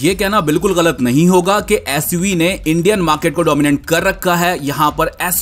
ये कहना बिल्कुल गलत नहीं होगा कि एस ने इंडियन मार्केट को डोमिनेट कर रखा है यहाँ पर एस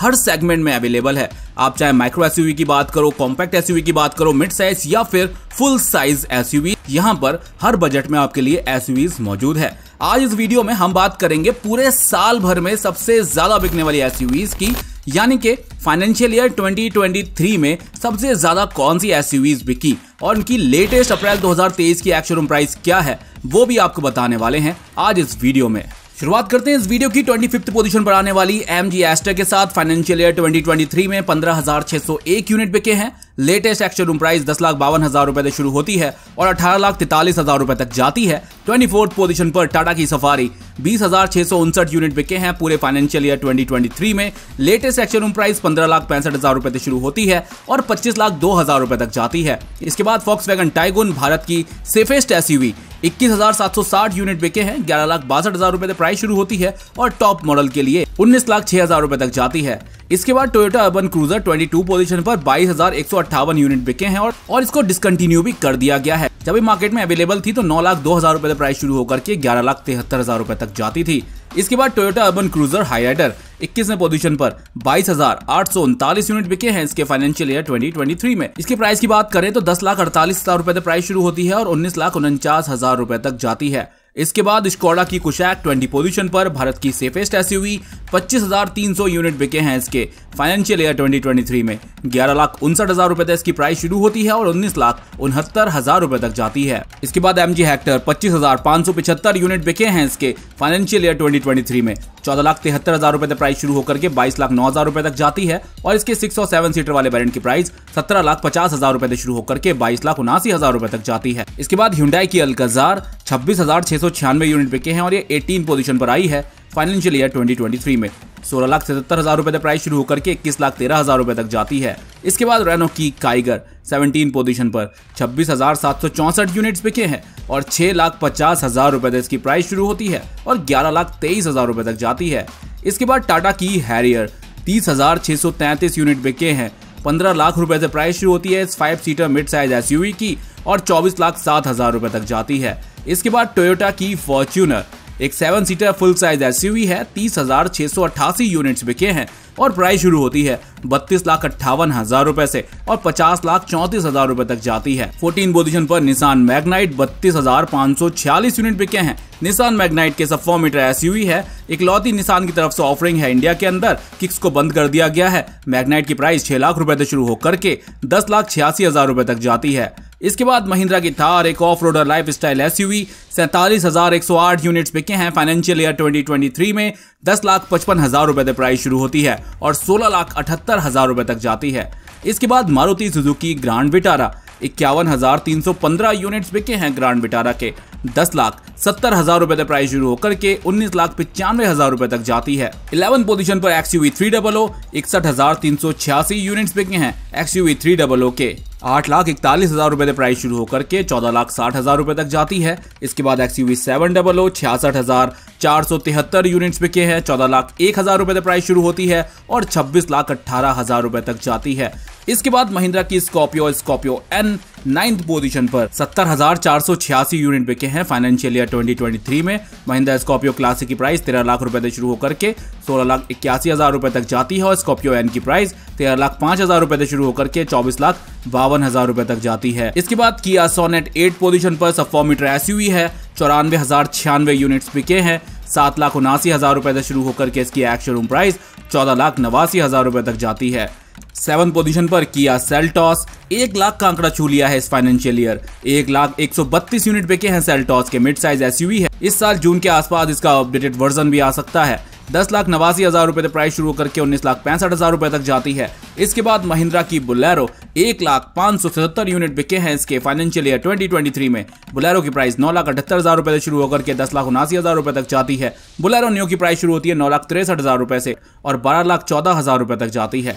हर सेगमेंट में अवेलेबल है आप चाहे माइक्रो एस की बात करो कॉम्पैक्ट एस की बात करो मिड साइज या फिर फुल साइज एस यहाँ पर हर बजट में आपके लिए एस मौजूद है आज इस वीडियो में हम बात करेंगे पूरे साल भर में सबसे ज्यादा बिकने वाली एसयूवीज की यानी कि फाइनेंशियल ईयर 2023 में सबसे ज्यादा कौन सी एसयूवीज बिकी और उनकी लेटेस्ट अप्रैल 2023 की एक्शोरूम प्राइस क्या है वो भी आपको बताने वाले हैं आज इस वीडियो में शुरुआत करते हैं इस वीडियो की ट्वेंटी फिफ्थ पोजिशन पर आने वाली एम जी एस्टर के साथ फाइनेंशियल ईयर 2023 में 15,601 यूनिट बिके हैं लेटेस्ट एक्शन रूम प्राइस दस लाख बावन हजार रुपए से शुरू होती है और अठारह लाख तैतालीस हजार रुपए तक जाती है ट्वेंटी फोर्थ पोजिशन पर टाटा की सफारी बीस हजार छह सौ उनसठ यूनिट बिके हैं पूरे financial year twenty twenty three में लेटेस्ट एक्शन रूम प्राइस पंद्रह लाख पैंसठ हजार रुपए से शुरू होती है और पच्चीस लाख दो हजार रुपए तक जाती है इसके बाद फॉक्स वैगन टाइगुन भारत की सेफेस्ट एसयूवी इक्कीस हजार सात सौ साठ यूनिट बिके हैं ग्यारह लाख बासठ हजार रुपए प्राइस शुरू होती है और टॉप मॉडल के लिए उन्नीस लाख छह हजार रूपए तक जाती है इसके बाद Toyota Urban Cruiser twenty two position आरोप बाईस हजार एक सौ अट्ठावन यूनिट बिके हैं और, और इसको डिसकंटिन्यू भी कर दिया गया है जब ये मार्केट में अवेलेबल थी तो नौ लाख दो हज़ार रूपए प्राइस शुरू होकर के ग्यारह लाख तिहत्तर हज़ार रुपए तक जाती थी इसके बाद टोयोटा अर्बन क्रूजर इक्कीस में पोजीशन पर बाईस हजार आठ सौ उनतालीस यूनिट बिके हैं इसके फाइनेंशियल ईयर 2023 में इसके प्राइस की बात करें तो दस लाख अड़तालीस हजार रुपए प्राइस शुरू होती है और उन्नीस लाख उनचास हजार रुपए तक जाती है इसके बाद स्कोडा की कुशैक 20 पोजीशन पर भारत की सेफेस्ट ऐसी हुई 25,300 यूनिट बिके हैं इसके फाइनेंशियल ईयर 2023 में ग्यारह लाख उनसठ हजार रूपए तक इसकी प्राइस शुरू होती है और उन्नीस लाख उनहत्तर हजार रूपए तक जाती है इसके बाद एम जी हेक्टर पच्चीस हजार सौ यूनिट बिके हैं इसके फाइनेंशियल ईयर ट्वेंटी में चौदह लाख तिहत्तर हजार रूपए तक प्राइस शुरू होकर के बाईस लाख नौ हजार रूपए तक जाती है और इसके सिक्स और सेवन सीटर वाले वेरियंट की प्राइस सत्रह लाख पचास हजार रूपए से शुरू होकर के बाईस लाख उनासी हजार रूपए तक जाती है इसके बाद हिंडाई की अलकजार छब्बीस हजार छह सौ यूनिट बिके हैं और ये एटीन पोजीशन पर आई है फाइनेंशियल ईयर 2023 में सोलह लाख सतहत्तर हजार रुपए तक प्राइस शुरू होकर के इक्कीस लाख तेरह हजार रुपए तक जाती है इसके बाद रेनो की काइगर 17 पोजीशन पर छब्बीस हजार सात सौ चौसठ यूनिट बिके हैं और छह लाख पचास हजार रुपए तक इसकी प्राइस शुरू होती है और ग्यारह लाख तेईस हजार रुपए तक जाती है इसके बाद टाटा की हैरियर तीस हजार छह सौ तैंतीस यूनिट बिके हैं पंद्रह लाख रुपए से प्राइस शुरू होती है इस five seater mid size SUV की और चौबीस लाख सात हजार रुपए तक जाती है इसके बाद टोयोटा की फॉर्च्यूनर एक seven seater full size SUV है तीस हजार छह सौ अट्ठासी यूनिट बिके हैं और प्राइस शुरू होती है बत्तीस लाख अट्ठावन हजार रूपए से और पचास लाख चौंतीस हजार रूपए तक जाती है फोर्टीन पोजिशन पर निशान मैग्नाइट बत्तीस हजार पाँच सौ छियालीस यूनिट बिके हैं निशान मैग्नाइट के सब फोर मीटर एस है इकलौती निशान की तरफ से ऑफरिंग है इंडिया के अंदर किक्स को बंद कर दिया गया है मैग्नाइट की प्राइस छह लाख रूपए से शुरू होकर के दस लाख छियासी हजार रूपए तक जाती है इसके बाद महिंद्रा की थार एक off roader lifestyle S U units बिके हैं फाइनेंशियल ईयर 2023 में दस लाख पचपन हज़ार रुपए तक प्राइस शुरू होती है और सोलह लाख अठहत्तर हज़ार रुपए तक जाती है इसके बाद मारुति सुजुकी ग्रांड विटारा इक्यावन हज़ार तीन सौ पंद्रह यूनिट्स बिके हैं ग्रांड विटारा के दस लाख सत्तर हज़ार रुपए तक प्राइस शुरू होकर के उन्नीस लाख पिचानवे हज़ार रुपए तक जाती है इलेवन पोजीशन पर X U V three double O इकसठ हज़ार तीन सौ छियासी यूनिट्स बिके हैं X U V three double O के आठ लाख इकतालीस हजार रुपए प्राइस शुरू होकर के चौदह लाख साठ हजार रुपए तक जाती है इसके बाद X UV seven double O छियासठ हजार चार सौ तिहत्तर यूनिट्स बिके हैं चौदह लाख एक हजार रुपए प्राइस शुरू होती है और छब्बीस लाख अट्ठारह हजार रुपए तक जाती है इसके बाद महिंद्रा की Scorpio Scorpio N ninth position पर सत्तर हजार चार सौ छियासी यूनिट बिके हैं फाइनेंशियल ईयर 2023 में महिंदा स्कॉर्पियो क्लासिक की प्राइस तेरह लाख रुपए से शुरू होकर के सोलह लाख इक्यासी हजार रुपए तक जाती है और स्कॉर्पियो एन की प्राइस तेरह लाख पांच हजार रुपए से शुरू होकर के चौबीस लाख बावन हजार रुपए तक जाती है इसके बाद किया सोनेट एट पोजिशन पर सबफॉर्मीटर एसयूवी है चौरानवे हजार छियानवे यूनिट्स बिके हैं सात लाख उनासी हजार रुपए से शुरू होकर के इसकी एक्शन रूम प्राइस चौदह लाख नवासी हजार रुपए तक जाती है सेवन पोजीशन पर किया सेल्टॉस एक लाख का आंकड़ा छू लिया है इस फाइनेंशियल ईयर एक लाख एक सौ बत्तीस यूनिट बिके हैं सेल्टॉस के मिड साइज एसयूवी है इस साल जून के आसपास इसका अपडेटेड वर्जन भी आ सकता है दस लाख नवासी हजार रूपए से प्राइस शुरू करके उन्नीस लाख पैंसठ हजार रुपए तक जाती है इसके बाद महिंद्रा की बुलेरो एक लाख पांच सौ सतहत्तर यूनिट बिके हैं इसके फाइनेंशियल ईयर 2023 में बुलेरो की प्राइस नौ लाख अठहत्तर हजार रूपए से शुरू होकर के दस लाख उनासी हजार रुपए तक जाती है बुलेरो न्यू की प्राइस शुरू होती है नौ लाख तिरसठ हजार रुपए से और बारह लाख चौदह हजार रुपए तक जाती है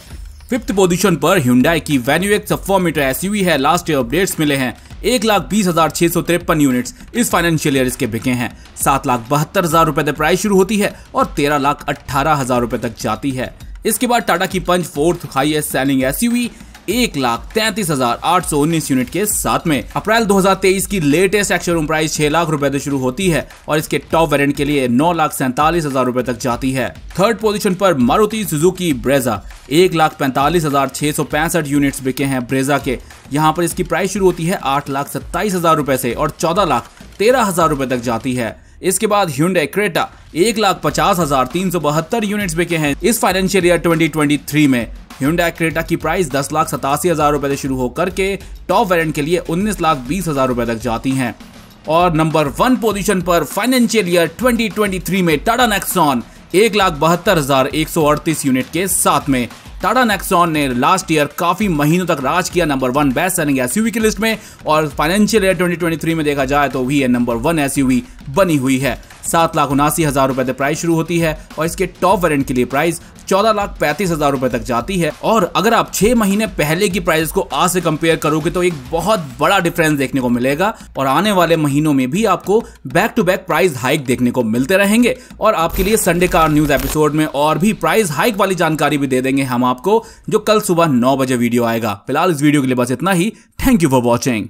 फिफ्थ पोजीशन पर हिंडाई की Venue X four meter SUV है लास्ट ईयर अपडेट्स मिले हैं एक लाख बीस हजार छह सौ तिरपन यूनिट्स इस फाइनेंशियल ईयर इसके बिके हैं सात लाख बहत्तर हजार रूपए तक प्राइस शुरू होती है और तेरह लाख अठारह हजार रुपए तक जाती है इसके बाद टाटा की Punch fourth highest selling SUV एक लाख तैतीस हजार आठ सौ उन्नीस यूनिट के साथ में अप्रैल 2023 की लेटेस्ट एक्शन रूम प्राइस छह लाख रुपए से शुरू होती है और इसके टॉप वेरिएंट के लिए नौ लाख सैंतालीस हजार रूपए तक जाती है थर्ड पोजीशन पर मारुति सुजुकी ब्रेजा एक लाख पैंतालीस हजार छह सौ पैंसठ यूनिट बिके हैं ब्रेजा के यहाँ पर इसकी प्राइस शुरू होती है आठ लाख सत्ताईस हजार रूपए से और चौदह लाख तेरह हजार रूपए तक जाती है इसके बाद ह्यूडे क्रेटा एक लाख पचास हजार तीन सौ बहत्तर यूनिट बिके हैं इस फाइनेंशियल ईयर 2023 में ह्यूडा क्रेटा की प्राइस दस लाख सतासी हज़ार रुपए से शुरू होकर के टॉप वेरिएंट के लिए उन्नीस लाख बीस हज़ार रुपए तक जाती हैं और नंबर वन पोजीशन पर फाइनेंशियल ईयर 2023 में टाटा नेक्सॉन एक लाख बहत्तर हज़ार एक सौ अड़तीस यूनिट के साथ में टाटा नेक्सॉन ने लास्ट ईयर काफ़ी महीनों तक राज किया number one best selling SUV की लिस्ट में और फाइनेंशियल ईयर 2023 में देखा जाए तो भी है नंबर वन एसयूवी बनी हुई है सात लाख उनासी हज़ार रूपए से प्राइस शुरू होती है और इसके टॉप वेरियंट के लिए प्राइस चौदह लाख पैंतीस हज़ार रूपए तक जाती है और अगर आप छह महीने पहले की प्राइस को आज से कंपेयर करोगे तो एक बहुत बड़ा डिफरेंस देखने को मिलेगा और आने वाले महीनों में भी आपको back to back price hike देखने को मिलते रहेंगे और आपके लिए संडे कार न्यूज़ एपिसोड में और भी प्राइस हाइक वाली जानकारी भी दे देंगे हम आपको जो कल सुबह नौ बजे वीडियो आएगा फिलहाल इस वीडियो के लिए बस इतना ही थैंक यू फॉर वॉचिंग